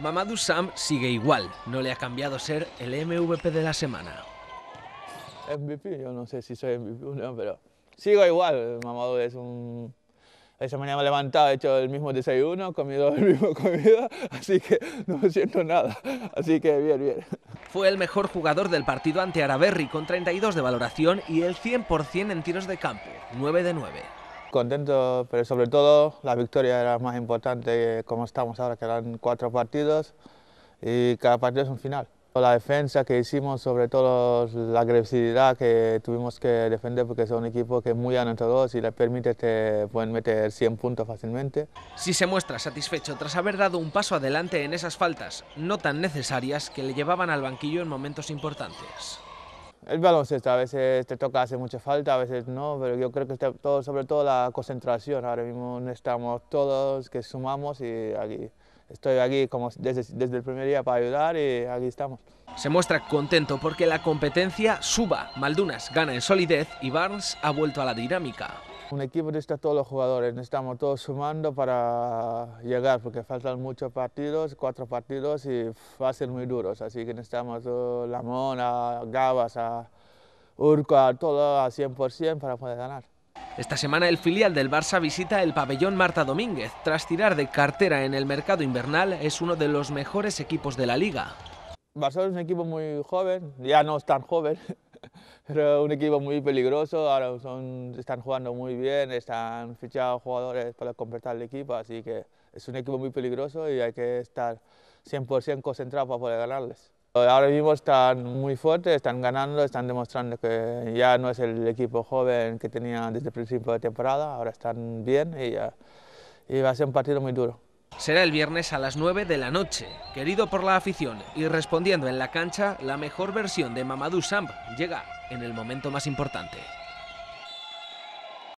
Mamadou Sam sigue igual, no le ha cambiado ser el MVP de la semana. MVP, yo no sé si soy MVP no, pero sigo igual. Mamadou es un... Esa mañana me he levantado, he hecho el mismo desayuno, he comido el mismo comida, así que no siento nada. Así que bien, bien. Fue el mejor jugador del partido ante Araberri con 32 de valoración y el 100% en tiros de campo, 9 de 9. Contento, pero sobre todo la victoria era más importante como estamos ahora, que eran cuatro partidos y cada partido es un final. La defensa que hicimos, sobre todo la agresividad que tuvimos que defender porque es un equipo que es muy anotador y le permite pueden este, meter 100 puntos fácilmente. Si se muestra satisfecho tras haber dado un paso adelante en esas faltas, no tan necesarias que le llevaban al banquillo en momentos importantes el baloncesto, a veces te toca hacer mucha falta, a veces no, pero yo creo que está todo, sobre todo la concentración. Ahora mismo estamos todos que sumamos y aquí, estoy aquí como desde, desde el primer día para ayudar y aquí estamos. Se muestra contento porque la competencia suba. Maldunas gana en solidez y Barnes ha vuelto a la dinámica. Un equipo necesita todos los jugadores, estamos todos sumando para llegar, porque faltan muchos partidos, cuatro partidos y va a ser muy duros, así que necesitamos uh, a Lamón, a Gabas, a a todo al 100% para poder ganar. Esta semana el filial del Barça visita el pabellón Marta Domínguez. Tras tirar de cartera en el mercado invernal, es uno de los mejores equipos de la liga. Barcelona es un equipo muy joven, ya no es tan joven, pero un equipo muy peligroso, ahora están jugando muy bien, están fichados jugadores para completar el equipo, así que es un equipo muy peligroso y hay que estar 100% concentrado para poder ganarles. Ahora mismo están muy fuertes, están ganando, están demostrando que ya no es el equipo joven que tenía desde el principio de temporada, ahora están bien y va a ser un partido muy duro será el viernes a las 9 de la noche. Querido por la afición y respondiendo en la cancha, la mejor versión de Mamadou Samb llega en el momento más importante.